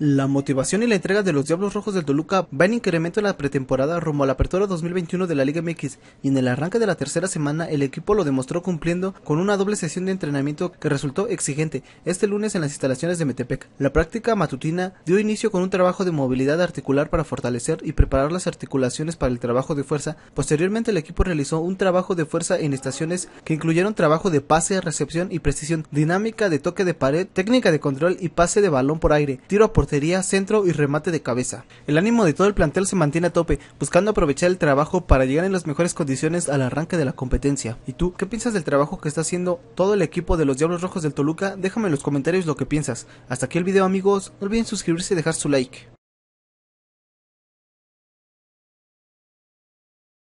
La motivación y la entrega de los Diablos Rojos del Toluca va en incremento en la pretemporada rumbo a la apertura 2021 de la Liga MX y en el arranque de la tercera semana el equipo lo demostró cumpliendo con una doble sesión de entrenamiento que resultó exigente este lunes en las instalaciones de Metepec. La práctica matutina dio inicio con un trabajo de movilidad articular para fortalecer y preparar las articulaciones para el trabajo de fuerza. Posteriormente el equipo realizó un trabajo de fuerza en estaciones que incluyeron trabajo de pase, recepción y precisión, dinámica de toque de pared, técnica de control y pase de balón por aire, tiro por portería, centro y remate de cabeza. El ánimo de todo el plantel se mantiene a tope, buscando aprovechar el trabajo para llegar en las mejores condiciones al arranque de la competencia. ¿Y tú qué piensas del trabajo que está haciendo todo el equipo de los Diablos Rojos del Toluca? Déjame en los comentarios lo que piensas. Hasta aquí el video amigos, no olviden suscribirse y dejar su like.